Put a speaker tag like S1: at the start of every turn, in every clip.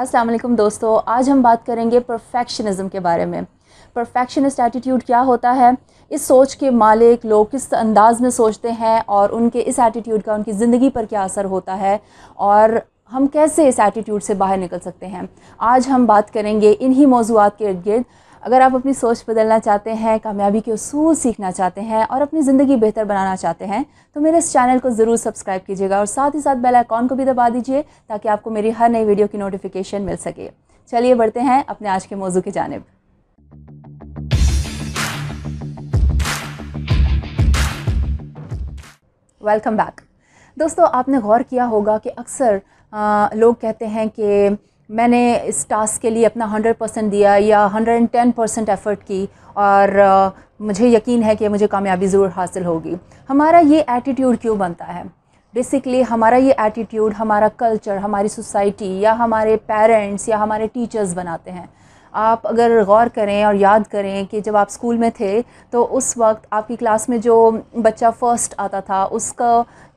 S1: अस्सलाम वालेकुम दोस्तों आज हम बात करेंगे परफेक्शनिज्म के बारे में परफेक्शनिस्ट एटीट्यूड क्या होता है इस सोच के मालिक लोग किस अंदाज़ में सोचते हैं और उनके इस एटीट्यूड का उनकी ज़िंदगी पर क्या असर होता है और हम कैसे इस एटीट्यूड से बाहर निकल सकते हैं आज हम बात करेंगे इन्हीं मौजूद के इर्द गिर्द अगर आप अपनी सोच बदलना चाहते हैं कामयाबी के असूल सीखना चाहते हैं और अपनी ज़िंदगी बेहतर बनाना चाहते हैं तो मेरे इस चैनल को ज़रूर सब्सक्राइब कीजिएगा और साथ ही साथ बेल आइकॉन को भी दबा दीजिए ताकि आपको मेरी हर नई वीडियो की नोटिफिकेशन मिल सके चलिए बढ़ते हैं अपने आज के मौजू की जानब वेलकम बैक दोस्तों आपने गौर किया होगा कि अक्सर लोग कहते हैं कि मैंने इस टास्क के लिए अपना 100 परसेंट दिया या 110 परसेंट एफ़र्ट की और आ, मुझे यकीन है कि मुझे कामयाबी ज़रूर हासिल होगी हमारा ये एटीट्यूड क्यों बनता है बेसिकली हमारा ये एटीट्यूड हमारा कल्चर हमारी सोसाइटी या हमारे पेरेंट्स या हमारे टीचर्स बनाते हैं आप अगर गौर करें और याद करें कि जब आप स्कूल में थे तो उस वक्त आपकी क्लास में जो बच्चा फ़र्स्ट आता था उसका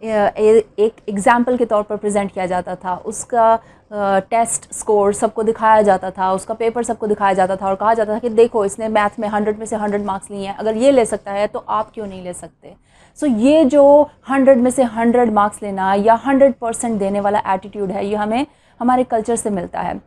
S1: एक एग्ज़ाम्पल के तौर पर प्रेजेंट किया जाता था उसका टेस्ट स्कोर सबको दिखाया जाता था उसका पेपर सबको दिखाया जाता था और कहा जाता था कि देखो इसने मैथ में हंड्रेड में से हंड्रेड मार्क्स लिए हैं अगर ये ले सकता है तो आप क्यों नहीं ले सकते सो so, ये जो हंड्रेड में से हंड्रेड मार्क्स लेना या हंड्रेड परसेंट देने वाला एटीट्यूड है ये हमें हमारे कल्चर से मिलता है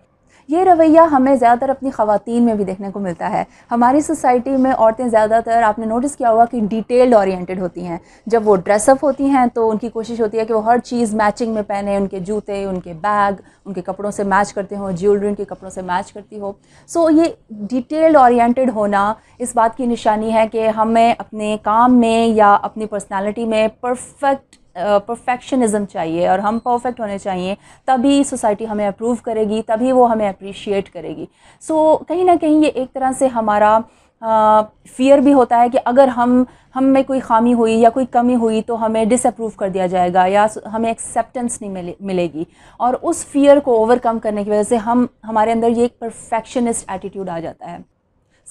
S1: ये रवैया हमें ज़्यादातर अपनी खातन में भी देखने को मिलता है हमारी सोसाइटी में औरतें ज़्यादातर आपने नोटिस किया होगा कि डिटेल्ड ओरिएंटेड होती हैं जब वो ड्रेसअप होती हैं तो उनकी कोशिश होती है कि वो हर चीज़ मैचिंग में पहने उनके जूते उनके बैग उनके कपड़ों से मैच करते हों ज्वेलरी उनके कपड़ों से मैच करती हो सो ये डिटेल्ड ओरिएंटेड होना इस बात की निशानी है कि हमें अपने काम में या अपनी पर्सनैलिटी में परफेक्ट परफेक्शनिज्म चाहिए और हम परफेक्ट होने चाहिए तभी सोसाइटी हमें अप्रूव करेगी तभी वो हमें अप्रिशिएट करेगी सो so, कहीं ना कहीं ये एक तरह से हमारा फियर भी होता है कि अगर हम हम में कोई खामी हुई या कोई कमी हुई तो हमें डिसअप्रूव कर दिया जाएगा या हमें एक्सेप्टेंस नहीं मिले मिलेगी और उस फियर को ओवरकम करने की वजह से हम हमारे अंदर ये एक परफेक्शनिस्ट एटीट्यूड आ जाता है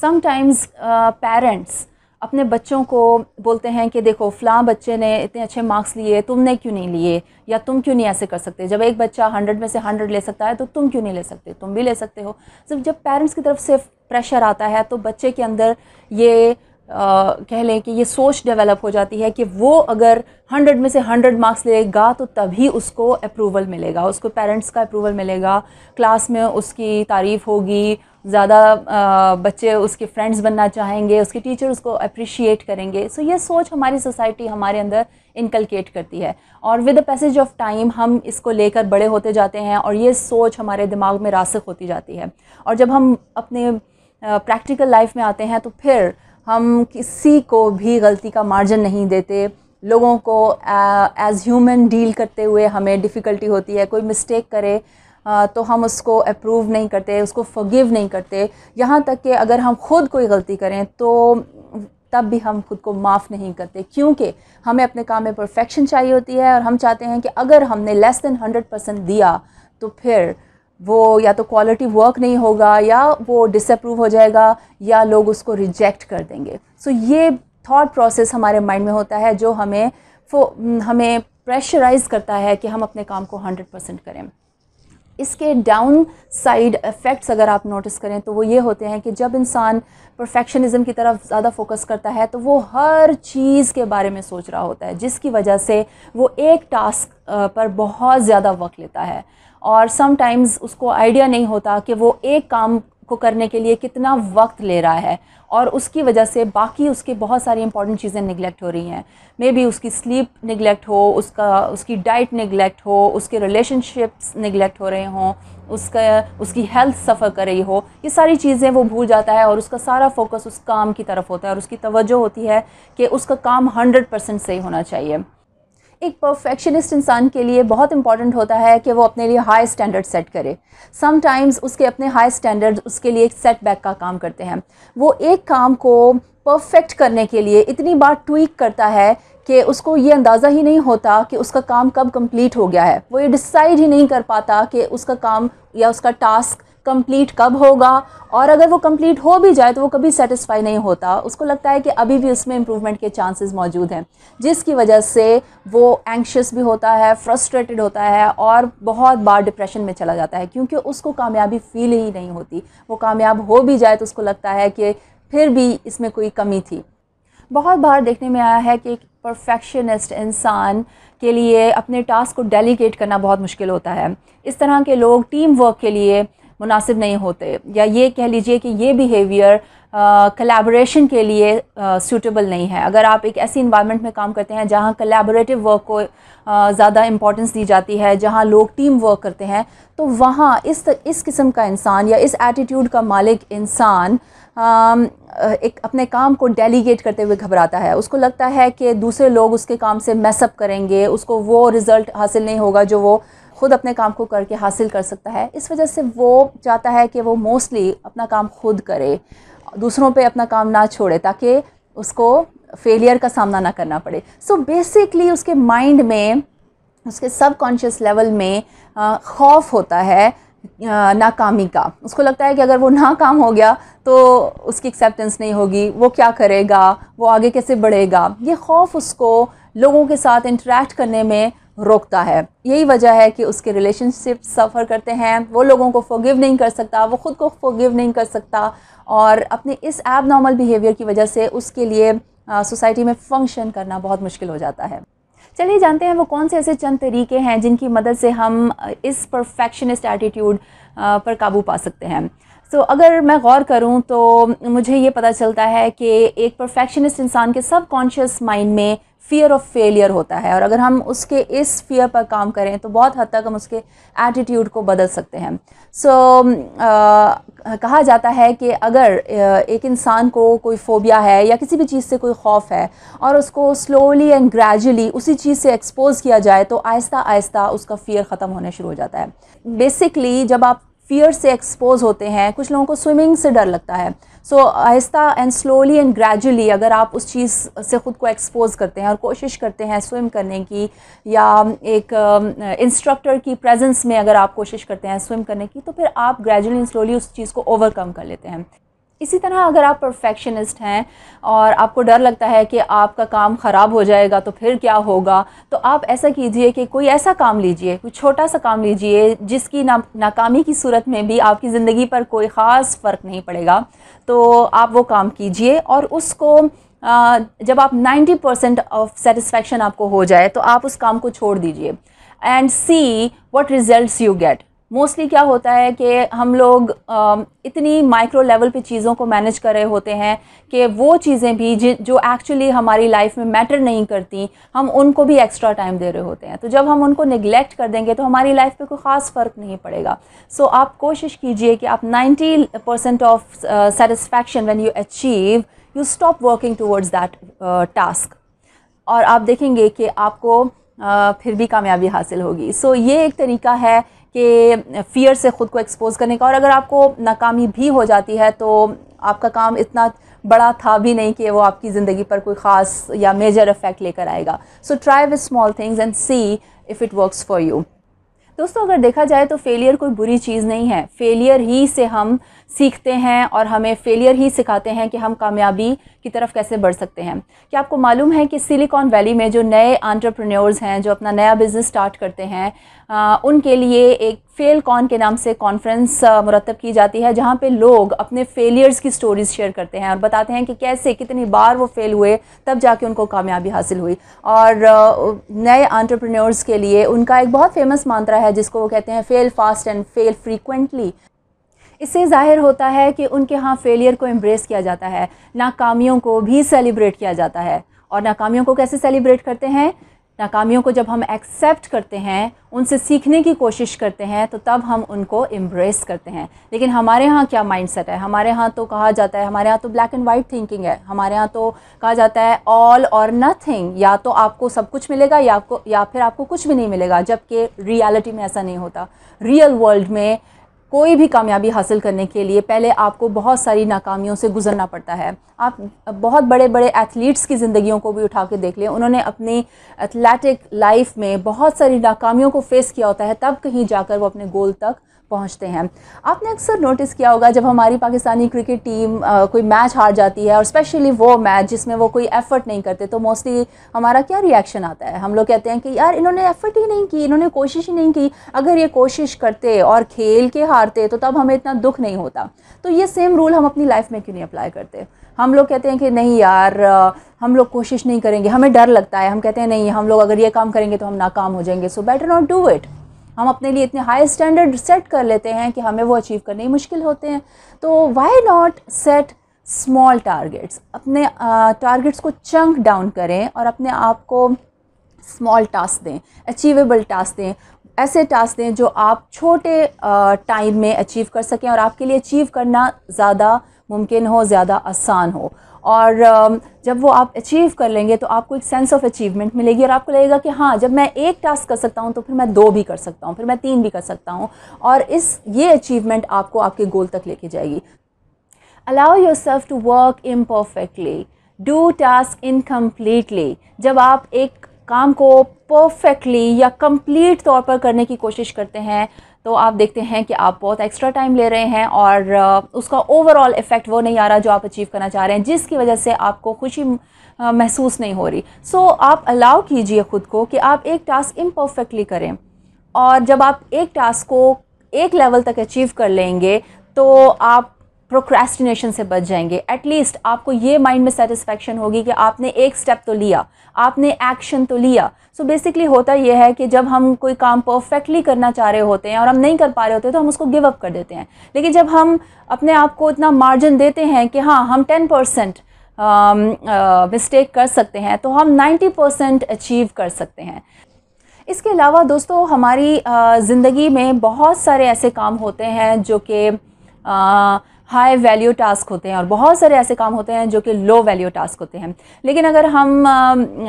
S1: समटाइम्स पेरेंट्स uh, अपने बच्चों को बोलते हैं कि देखो फ़लाँ बच्चे ने इतने अच्छे मार्क्स लिए तुमने क्यों नहीं लिए या तुम क्यों नहीं ऐसे कर सकते जब एक बच्चा हंड्रेड में से हंड्रेड ले सकता है तो तुम क्यों नहीं ले सकते तुम भी ले सकते हो सिर्फ जब पेरेंट्स की तरफ से प्रेशर आता है तो बच्चे के अंदर ये आ, कह लें कि ये सोच डेवलप हो जाती है कि वो अगर हंड्रेड में से हंड्रेड मार्क्स लेगा तो तभी उसको अप्रूवल मिलेगा उसको पेरेंट्स का अप्रूवल मिलेगा क्लास में उसकी तारीफ़ होगी ज़्यादा बच्चे उसके फ्रेंड्स बनना चाहेंगे उसके टीचर उसको अप्रिशिएट करेंगे सो so, ये सोच हमारी सोसाइटी हमारे अंदर इनकलकेट करती है और with the passage of time हम इसको लेकर बड़े होते जाते हैं और ये सोच हमारे दिमाग में रासक होती जाती है और जब हम अपने प्रैक्टिकल लाइफ में आते हैं तो फिर हम किसी को भी गलती का मार्जिन नहीं देते लोगों को एज ह्यूमन डील करते हुए हमें डिफ़िकल्टी होती है कोई मिस्टेक करे तो हम उसको अप्रूव नहीं करते उसको फगीव नहीं करते यहाँ तक कि अगर हम खुद कोई गलती करें तो तब भी हम खुद को माफ़ नहीं करते क्योंकि हमें अपने काम में परफेक्शन चाहिए होती है और हम चाहते हैं कि अगर हमने लेस देन हंड्रेड परसेंट दिया तो फिर वो या तो क्वालिटी वर्क नहीं होगा या वो डिसअप्रूव हो जाएगा या लोग उसको रिजेक्ट कर देंगे सो so, ये थाट प्रोसेस हमारे माइंड में होता है जो हमें फो हमें प्रेशराइज़ करता है कि हम अपने काम को हंड्रेड परसेंट करें इसके डाउन साइड इफ़ेक्ट्स अगर आप नोटिस करें तो वो ये होते हैं कि जब इंसान परफेक्शनिज्म की तरफ ज़्यादा फोकस करता है तो वो हर चीज़ के बारे में सोच रहा होता है जिसकी वजह से वो एक टास्क पर बहुत ज़्यादा वक्त लेता है और समटाइम्स उसको आइडिया नहीं होता कि वो एक काम को करने के लिए कितना वक्त ले रहा है और उसकी वजह से बाकी उसके बहुत सारी इंपॉर्टेंट चीज़ें निगलेक्ट हो रही हैं मे बी उसकी स्लीप निगलेक्ट हो उसका उसकी डाइट निगलेक्ट हो उसके रिलेशनशिप्स निगलेक्ट हो रहे हों उसका उसकी हेल्थ सफ़र कर रही हो ये सारी चीज़ें वो भूल जाता है और उसका सारा फोकस उस काम की तरफ होता है और उसकी तवज्जो होती है कि उसका काम हंड्रेड परसेंट सही होना चाहिए एक परफेक्शनिस्ट इंसान के लिए बहुत इंपॉर्टेंट होता है कि वो अपने लिए हाई स्टैंडर्ड सेट करे समटाइम्स उसके अपने हाई स्टैंडर्ड उसके लिए एक सेटबैक का काम करते हैं वो एक काम को परफेक्ट करने के लिए इतनी बार ट्वीक करता है कि उसको ये अंदाज़ा ही नहीं होता कि उसका काम कब कंप्लीट हो गया है वो ये डिसाइड ही नहीं कर पाता कि उसका काम या उसका टास्क कंप्लीट कब होगा और अगर वो कंप्लीट हो भी जाए तो वो कभी सेटिस्फाई नहीं होता उसको लगता है कि अभी भी उसमें इम्प्रूवमेंट के चांसेस मौजूद हैं जिसकी वजह से वो एंक्शस भी होता है फ्रस्ट्रेटेड होता है और बहुत बार डिप्रेशन में चला जाता है क्योंकि उसको कामयाबी फील ही नहीं होती वो कामयाब हो भी जाए तो उसको लगता है कि फिर भी इसमें कोई कमी थी बहुत बार देखने में आया है कि एक परफेक्शनिस्ट इंसान के लिए अपने टास्क को डेलीगेट करना बहुत मुश्किल होता है इस तरह के लोग टीम वर्क के लिए मुनासिब नहीं होते या ये कह लीजिए कि ये बिहेवियर कलेबोरेशन के लिए सूटेबल uh, नहीं है अगर आप एक ऐसी इन्वायरमेंट में काम करते हैं जहाँ कलेबोरेटिव वर्क को uh, ज़्यादा इम्पोर्टेंस दी जाती है जहाँ लोग टीम वर्क करते हैं तो वहाँ इस इस किस्म का इंसान या इस एटीट्यूड का मालिक इंसान एक अपने काम को डेलीगेट करते हुए घबराता है उसको लगता है कि दूसरे लोग उसके काम से मैसअप करेंगे उसको वो रिज़ल्ट हासिल नहीं होगा जो वो खुद अपने काम को करके हासिल कर सकता है इस वजह से वो चाहता है कि वो मोस्टली अपना काम खुद करे दूसरों पे अपना काम ना छोड़े ताकि उसको फेलियर का सामना ना करना पड़े सो so बेसिकली उसके माइंड में उसके सब कॉन्शियस लेवल में खौफ होता है नाकामी का उसको लगता है कि अगर वो नाकाम हो गया तो उसकी एक्सेप्टेंस नहीं होगी वो क्या करेगा वो आगे कैसे बढ़ेगा ये खौफ उसको लोगों के साथ इंटरेक्ट करने में रोकता है यही वजह है कि उसके रिलेशनशिप सफ़र करते हैं वो लोगों को फोगिव नहीं कर सकता वो ख़ुद को फोगिव नहीं कर सकता और अपने इस एब नॉर्मल बिहेवियर की वजह से उसके लिए सोसाइटी में फंक्शन करना बहुत मुश्किल हो जाता है चलिए जानते हैं वो कौन से ऐसे चंद तरीके हैं जिनकी मदद से हम इस परफेक्शनिस्ट एटीट्यूड पर काबू पा सकते हैं सो तो so, अगर मैं गौर करूं तो मुझे ये पता चलता है कि एक परफेक्शनिस्ट इंसान के सब कॉन्शियस माइंड में फ़ियर ऑफ़ फेलियर होता है और अगर हम उसके इस फियर पर काम करें तो बहुत हद तक हम उसके एटीट्यूड को बदल सकते हैं सो so, कहा जाता है कि अगर एक इंसान को कोई फ़ोबिया है या किसी भी चीज़ से कोई खौफ है और उसको स्लोली एंड ग्रेजुअली उसी चीज़ से एक्सपोज़ किया जाए तो आहिस्ता आहिस्ता उसका फ़ियर ख़त्म होना शुरू हो जाता है बेसिकली जब आप फियर से एक्सपोज होते हैं कुछ लोगों को स्विमिंग से डर लगता है सो so, आहिस्ता एंड स्लोली एंड ग्रेजुअली अगर आप उस चीज़ से ख़ुद को एक्सपोज करते हैं और कोशिश करते हैं स्विम करने की या एक इंस्ट्रक्टर की प्रेजेंस में अगर आप कोशिश करते हैं स्विम करने की तो फिर आप ग्रेजुअली एंड स्लोली उस चीज़ को ओवरकम कर लेते हैं इसी तरह अगर आप परफेक्शनिस्ट हैं और आपको डर लगता है कि आपका काम ख़राब हो जाएगा तो फिर क्या होगा तो आप ऐसा कीजिए कि कोई ऐसा काम लीजिए कोई छोटा सा काम लीजिए जिसकी ना नाकामी की सूरत में भी आपकी ज़िंदगी पर कोई ख़ास फ़र्क नहीं पड़ेगा तो आप वो काम कीजिए और उसको जब आप 90 परसेंट ऑफ सेटिस्फेक्शन आपको हो जाए तो आप उस काम को छोड़ दीजिए and see what result you get mostly क्या होता है कि हम लोग इतनी माइक्रो लेवल पे चीज़ों को मैनेज कर रहे होते हैं कि वो चीज़ें भी जो एक्चुअली हमारी लाइफ में मैटर नहीं करती हम उनको भी एक्स्ट्रा टाइम दे रहे होते हैं तो जब हम उनको निगलेक्ट कर देंगे तो हमारी लाइफ पे कोई ख़ास फ़र्क नहीं पड़ेगा सो so, आप कोशिश कीजिए कि आप ninety percent of satisfaction when you achieve you stop working towards that task और आप देखेंगे कि आपको uh, फिर भी कामयाबी हासिल होगी सो so, ये एक तरीका है कि फ़ियर से ख़ुद को एक्सपोज़ करने का और अगर आपको नाकामी भी हो जाती है तो आपका काम इतना बड़ा था भी नहीं कि वो आपकी ज़िंदगी पर कोई ख़ास या मेजर इफ़ेक्ट लेकर आएगा so try with small things and see if it works for you दोस्तों अगर देखा जाए तो फेलियर कोई बुरी चीज़ नहीं है फेलियर ही से हम सीखते हैं और हमें फेलियर ही सिखाते हैं कि हम कामयाबी की तरफ कैसे बढ़ सकते हैं क्या आपको मालूम है कि सिलिकॉन वैली में जो नए आंट्रप्रनोर्स हैं जो अपना नया बिज़नेस स्टार्ट करते हैं आ, उनके लिए एक फेल कॉन के नाम से कॉन्फ्रेंस मुरतब की जाती है जहाँ पे लोग अपने फेलियर्स की स्टोरीज़ शेयर करते हैं और बताते हैं कि कैसे कितनी बार वो फेल हुए तब जाके उनको कामयाबी हासिल हुई और नए आंट्रप्रनोर्स के लिए उनका एक बहुत फेमस मात्रा है जिसको वो कहते हैं fail fast and fail frequently इससे ज़ाहिर होता है कि उनके यहाँ फेलियर को एम्ब्रेस किया जाता है नाकामियों को भी सेलिब्रेट किया जाता है और नाकामियों को कैसे सेलिब्रेट करते हैं नाकामियों को जब हम एक्सेप्ट करते हैं उनसे सीखने की कोशिश करते हैं तो तब हम उनको एम्ब्रेस करते हैं लेकिन हमारे यहाँ क्या माइंडसेट है हमारे यहाँ तो कहा जाता है हमारे यहाँ तो ब्लैक एंड वाइट थिंकिंग है हमारे यहाँ तो कहा जाता है ऑल और नथिंग या तो आपको सब कुछ मिलेगा या आपको या फिर आपको कुछ भी नहीं मिलेगा जबकि रियलिटी में ऐसा नहीं होता रियल वर्ल्ड में कोई भी कामयाबी हासिल करने के लिए पहले आपको बहुत सारी नाकामियों से गुजरना पड़ता है आप बहुत बड़े बड़े एथलीट्स की ज़िंदगियों को भी उठा के देख लें उन्होंने अपनी एथलेटिक लाइफ में बहुत सारी नाकामियों को फेस किया होता है तब कहीं जाकर वो अपने गोल तक पहुंचते हैं आपने अक्सर नोटिस किया होगा जब हमारी पाकिस्तानी क्रिकेट टीम आ, कोई मैच हार जाती है और स्पेशली वो मैच जिसमें वो कोई एफ़र्ट नहीं करते तो मोस्टली हमारा क्या रिएक्शन आता है हम लोग कहते हैं कि यार इन्होंने एफ़र्ट ही नहीं की इन्होंने कोशिश ही नहीं की अगर ये कोशिश करते और खेल के हारते तो तब हमें इतना दुख नहीं होता तो ये सेम रूल हम अपनी लाइफ में क्यों नहीं अप्लाई करते हम लोग कहते हैं कि नहीं यार हम लोग कोशिश नहीं करेंगे हमें डर लगता है हम कहते हैं नहीं हम लोग अगर ये काम करेंगे तो हम नाकाम हो जाएंगे so better not do it हम अपने लिए इतने हाई स्टैंडर्ड सेट कर लेते हैं कि हमें वो अचीव करने ही मुश्किल होते हैं तो why not set small targets अपने टारगेट्स को चंक डाउन करें और अपने आप को स्मॉल टास्क दें अचीवेबल टास्क दें ऐसे टास्क दें जो आप छोटे टाइम में अचीव कर सकें और आपके लिए अचीव करना ज़्यादा मुमकिन हो ज़्यादा आसान हो और um, जब वो आप अचीव कर लेंगे तो आपको एक सेंस ऑफ अचीवमेंट मिलेगी और आपको लगेगा कि हाँ जब मैं एक टास्क कर सकता हूँ तो फिर मैं दो भी कर सकता हूँ फिर मैं तीन भी कर सकता हूँ और इस ये अचीवमेंट आपको आपके गोल तक लेके जाएगी allow yourself to work imperfectly do task incompletely जब आप एक काम को परफेक्टली या कंप्लीट तौर पर करने की कोशिश करते हैं तो आप देखते हैं कि आप बहुत एक्स्ट्रा टाइम ले रहे हैं और उसका ओवरऑल इफ़ेक्ट वो नहीं आ रहा जो आप अचीव करना चाह रहे हैं जिसकी वजह से आपको खुशी महसूस नहीं हो रही सो so, आप अलाउ कीजिए ख़ुद को कि आप एक टास्क इम्परफेक्टली करें और जब आप एक टास्क को एक लेवल तक अचीव कर लेंगे तो आप प्रोक्रेस्टिनेशन से बच जाएंगे एटलीस्ट आपको ये माइंड में सेटिस्फेक्शन होगी कि आपने एक स्टेप तो लिया आपने एक्शन तो लिया सो so बेसिकली होता यह है कि जब हम कोई काम परफेक्टली करना चाह रहे होते हैं और हम नहीं कर पा रहे होते तो हम उसको गिव अप कर देते हैं लेकिन जब हम अपने आप को इतना मार्जिन देते हैं कि हाँ हम टेन परसेंट मिस्टेक कर सकते हैं तो हम नाइन्टी परसेंट अचीव कर सकते हैं इसके अलावा दोस्तों हमारी uh, ज़िंदगी में बहुत सारे ऐसे काम होते हैं जो कि uh, हाई वैल्यू टास्क होते हैं और बहुत सारे ऐसे काम होते हैं जो कि लो वैल्यू टास्क होते हैं लेकिन अगर हम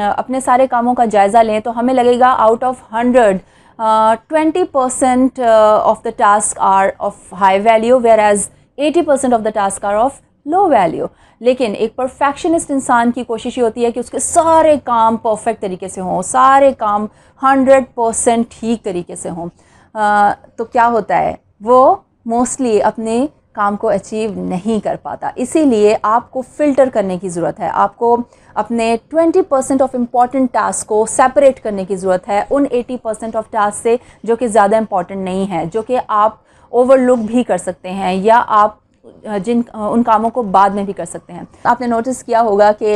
S1: अपने सारे कामों का जायज़ा लें तो हमें लगेगा out of hundred twenty percent of the task are of high value whereas eighty percent of the task are of low value लेकिन एक परफेक्शनिस्ट इंसान की कोशिश ये होती है कि उसके सारे काम परफेक्ट तरीके से हों सारे काम हंड्रेड परसेंट ठीक तरीके से हों तो क्या होता है वो मोस्टली अपने काम को अचीव नहीं कर पाता इसीलिए आपको फ़िल्टर करने की ज़रूरत है आपको अपने 20 परसेंट ऑफ इम्पॉर्टेंट टास्क को सेपरेट करने की ज़रूरत है उन 80 परसेंट ऑफ टास्क से जो कि ज़्यादा इम्पॉर्टेंट नहीं है जो कि आप ओवरलुक भी कर सकते हैं या आप जिन उन कामों को बाद में भी कर सकते हैं आपने नोटिस किया होगा कि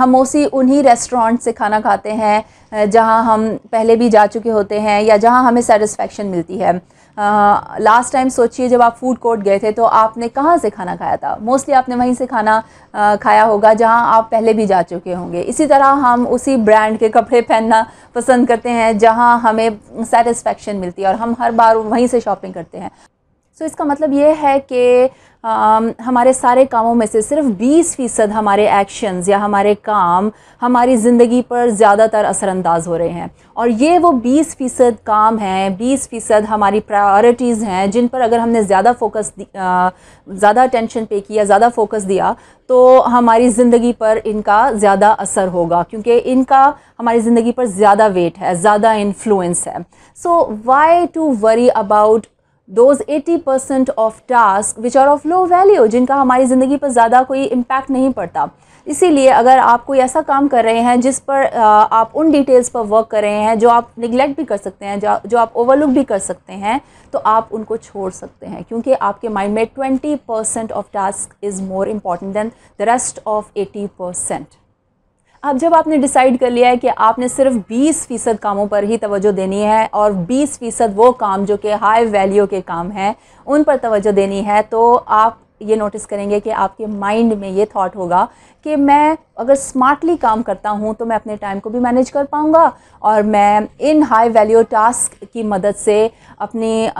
S1: हम उसी उन्हीं रेस्टोरेंट से खाना खाते हैं जहां हम पहले भी जा चुके होते हैं या जहां हमें सेटिस्फेक्शन मिलती है लास्ट टाइम सोचिए जब आप फूड कोर्ट गए थे तो आपने कहाँ से खाना खाया था मोस्टली आपने वहीं से खाना आ, खाया होगा जहाँ आप पहले भी जा चुके होंगे इसी तरह हम उसी ब्रांड के कपड़े पहनना पसंद करते हैं जहाँ हमें सेटिस्फेक्शन मिलती है और हम हर बार वहीं से शॉपिंग करते हैं सो इसका मतलब ये है कि हमारे सारे कामों में से सिर्फ 20 फ़ीसद हमारे एक्शंस या हमारे काम हमारी ज़िंदगी पर ज़्यादातर असरानंदाज हो रहे हैं और ये वो 20 फ़ीसद काम हैं 20 फ़ीसद हमारी प्रायोरिटीज़ हैं जिन पर अगर हमने ज़्यादा फोकस ज़्यादा अटेंशन पे किया ज़्यादा फोकस दिया तो हमारी ज़िंदगी पर इनका ज़्यादा असर होगा क्योंकि इनका हमारी ज़िंदगी पर ज़्यादा वेट है ज़्यादा इन्फ्लुएंस है so why to worry about those eighty percent of task which are of low value जिनका हमारी ज़िंदगी पर ज़्यादा कोई इम्पैक्ट नहीं पड़ता इसीलिए अगर आप कोई ऐसा काम कर रहे हैं जिस पर आप उन डिटेल्स पर वर्क कर रहे हैं जो आप निगलेक्ट भी कर सकते हैं जो जो आप ओवरलुक भी कर सकते हैं तो आप उनको छोड़ सकते हैं क्योंकि आपके माइंड में twenty percent of task is more important than the rest of eighty percent अब जब आपने डिसाइड कर लिया है कि आपने सिर्फ 20 फ़ीसद कामों पर ही तवज्जो देनी है और 20 फ़ीसद वो काम जो कि हाई वैल्यू के काम हैं उन पर तवज्जो देनी है तो आप ये नोटिस करेंगे कि आपके माइंड में ये थॉट होगा कि मैं अगर स्मार्टली काम करता हूँ तो मैं अपने टाइम को भी मैनेज कर पाऊँगा और मैं इन हाई वैल्यू टास्क की मदद से अपनी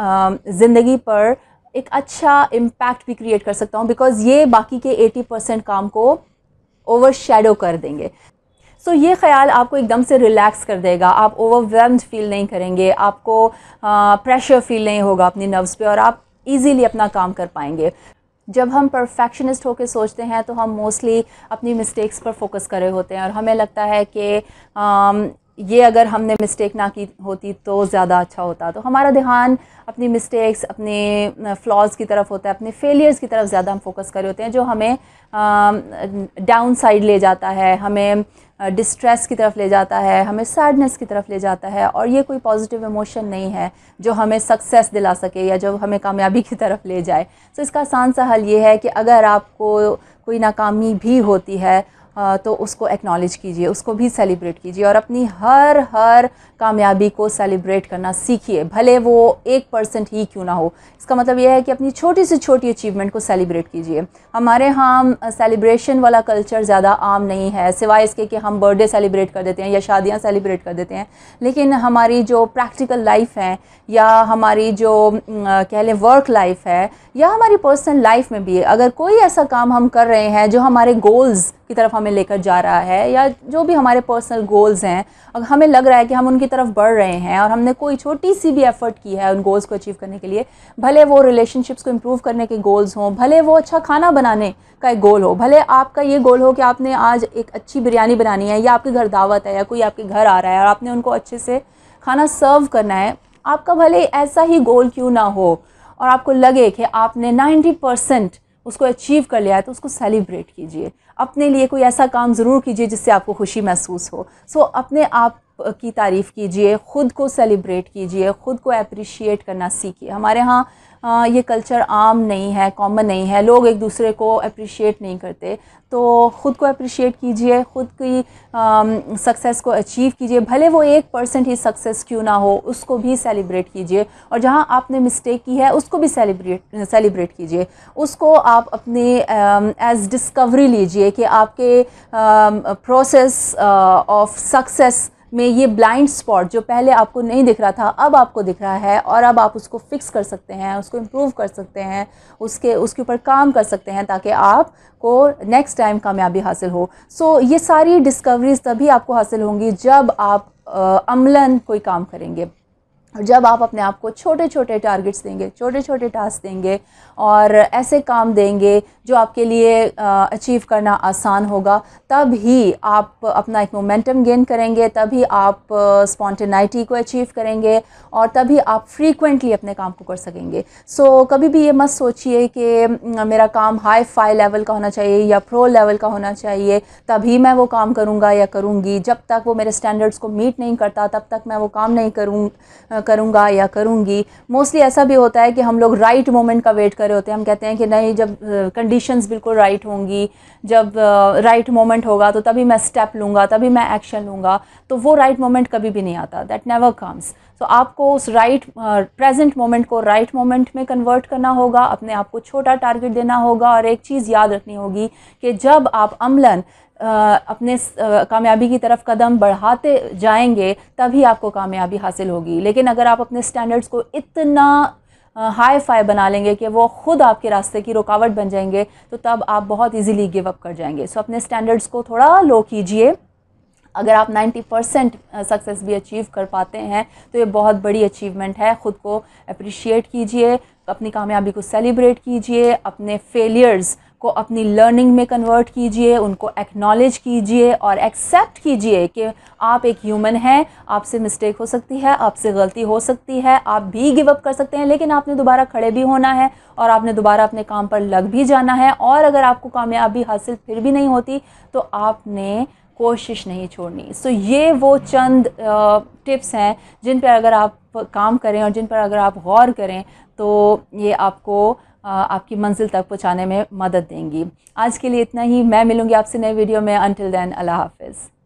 S1: ज़िंदगी पर एक अच्छा इम्पैक्ट भी क्रिएट कर सकता हूँ बिकॉज़ ये बाकी के 80 परसेंट काम को ओवरशेडो कर देंगे सो so, ये ख्याल आपको एकदम से रिलैक्स कर देगा आप ओवरवेलम्ड फील नहीं करेंगे आपको प्रेशर फील नहीं होगा अपनी नर्व्स पे और आप इजीली अपना काम कर पाएंगे जब हम परफेक्शनिस्ट होकर सोचते हैं तो हम मोस्टली अपनी मिस्टेक्स पर फोकस करे होते हैं और हमें लगता है कि um, ये अगर हमने मिस्टेक ना की होती तो ज़्यादा अच्छा होता तो हमारा ध्यान अपनी मिस्टेक्स अपने फ्लॉज की तरफ होता है अपने फेलियर्स की तरफ ज़्यादा हम फोकस करे होते हैं जो हमें डाउन साइड ले जाता है हमें डिस्ट्रेस की तरफ ले जाता है हमें सैडनेस की तरफ ले जाता है और ये कोई पॉजिटिव इमोशन नहीं है जो हमें सक्सेस दिला सके या जो हमें कामयाबी की तरफ ले जाए तो so इसका आसान सा हल ये है कि अगर आपको कोई नाकामी भी होती है तो उसको एक्नॉलेज कीजिए उसको भी सेलिब्रेट कीजिए और अपनी हर हर कामयाबी को सेलिब्रेट करना सीखिए भले वो एक परसेंट ही क्यों ना हो इसका मतलब यह है कि अपनी छोटी से छोटी अचीवमेंट को सेलिब्रेट कीजिए हमारे यहाँ सेलिब्रेशन वाला कल्चर ज़्यादा आम नहीं है सिवाय इसके कि हम बर्थडे सेलिब्रेट कर देते हैं या शादियाँ सेलिब्रेट कर देते हैं लेकिन हमारी जो प्रैक्टिकल लाइफ है या हमारी जो कह लें वर्क लाइफ है या हमारी पर्सनल लाइफ में भी अगर कोई ऐसा काम हम कर रहे हैं जो हमारे गोल्स की तरफ हमें लेकर जा रहा है या जो भी हमारे पर्सनल गोल्स हैं अगर हमें लग रहा है कि हम उनकी तरफ बढ़ रहे हैं और हमने कोई छोटी सी भी एफर्ट की है उन गोल्स को अचीव करने के लिए भले वो रिलेशनशिप्स को इम्प्रूव करने के गोल्स हों भले वो अच्छा खाना बनाने का एक गोल हो भले आपका ये गोल हो कि आपने आज एक अच्छी बिरयानी बनानी है या आपके घर दावत है या कोई आपके घर आ रहा है और आपने उनको अच्छे से खाना सर्व करना है आपका भले ऐसा ही गोल क्यों ना हो और आपको लगे कि आपने नाइन्टी परसेंट उसको अचीव कर लिया है तो उसको सेलिब्रेट कीजिए अपने लिए कोई ऐसा काम ज़रूर कीजिए जिससे आपको खुशी महसूस हो सो so, अपने आप की तारीफ़ कीजिए ख़ुद को सेलिब्रेट कीजिए ख़ुद को अप्रिशिएट करना सीखिए हमारे यहाँ ये कल्चर आम नहीं है कॉमन नहीं है लोग एक दूसरे को अप्रिशिएट नहीं करते तो ख़ुद को अप्रिशिएट कीजिए ख़ुद की सक्सेस को अचीव कीजिए भले वो एक परसेंट ही सक्सेस क्यों ना हो उसको भी सेलिब्रेट कीजिए और जहाँ आपने मिस्टेक की है उसको भी सेलिब्रेट सेलिब्रेट कीजिए उसको आप अपने एज डिस्कवरी लीजिए कि आपके प्रोसेस ऑफ सक्सेस में ये ब्लाइंड स्पॉट जो पहले आपको नहीं दिख रहा था अब आपको दिख रहा है और अब आप उसको फिक्स कर सकते हैं उसको इम्प्रूव कर सकते हैं उसके उसके ऊपर काम कर सकते हैं ताकि आपको नेक्स्ट टाइम कामयाबी हासिल हो सो so, ये सारी डिस्कवरीज तभी आपको हासिल होंगी जब आप अमलन कोई काम करेंगे और जब आप अपने आप को छोटे छोटे टारगेट्स देंगे छोटे छोटे टास्क देंगे और ऐसे काम देंगे जो आपके लिए अचीव करना आसान होगा तब ही आप अपना एक मोमेंटम गेन करेंगे तभी आप स्पॉन्टेनाइटी को अचीव करेंगे और तभी आप फ्रीक्वेंटली अपने काम को कर सकेंगे सो so, कभी भी ये मत सोचिए कि मेरा काम हाई फाई लेवल का होना चाहिए या प्रो लेवल का होना चाहिए तभी मैं वो काम करूँगा या करूँगी जब तक वो मेरे स्टैंडर्ड्स को मीट नहीं करता तब तक मैं वो काम नहीं करूँ करूँगा या करूँगी मोस्टली ऐसा भी होता है कि हम लोग राइट मोमेंट का वेट कर रहे होते हैं हम कहते हैं कि नहीं जब कंडीशंस बिल्कुल राइट होंगी जब राइट मोमेंट होगा तो तभी मैं स्टेप लूँगा तभी मैं एक्शन लूँगा तो वो राइट मोमेंट कभी भी नहीं आता दैट नेवर कम्स सो तो so, आपको उस राइट प्रेजेंट मोमेंट को राइट right मोमेंट में कन्वर्ट करना होगा अपने आप को छोटा टारगेट देना होगा और एक चीज़ याद रखनी होगी कि जब आप अमलन अपने कामयाबी की तरफ कदम बढ़ाते जाएंगे तभी आपको कामयाबी हासिल होगी लेकिन अगर आप अपने स्टैंडर्ड्स को इतना हाई फाई बना लेंगे कि वो ख़ुद आपके रास्ते की रुकावट बन जाएंगे तो तब आप बहुत इजीली गिव अप कर जाएंगे सो so, अपने स्टैंडर्ड्स को थोड़ा लो कीजिए अगर आप 90 परसेंट सक्सेस भी अचीव कर पाते हैं तो ये बहुत बड़ी अचीवमेंट है ख़ुद को अप्रिशिएट कीजिए अपनी कामयाबी को सेलिब्रेट कीजिए अपने फेलियर्स को अपनी लर्निंग में कन्वर्ट कीजिए उनको एक्नॉलेज कीजिए और एक्सेप्ट कीजिए कि आप एक ह्यूमन हैं आपसे मिस्टेक हो सकती है आपसे गलती हो सकती है आप भी गिव अप कर सकते हैं लेकिन आपने दोबारा खड़े भी होना है और आपने दोबारा अपने काम पर लग भी जाना है और अगर आपको कामयाबी हासिल फिर भी नहीं होती तो आपने कोशिश नहीं छोड़नी सो so, ये वो चंद टिप्स हैं जिन पर अगर आप काम करें और जिन पर अगर आप गौर करें तो ये आपको आपकी मंजिल तक पहुंचाने में मदद देंगी आज के लिए इतना ही मैं मिलूंगी आपसे नए वीडियो में अनटिल देन अल्लाह हाफिज़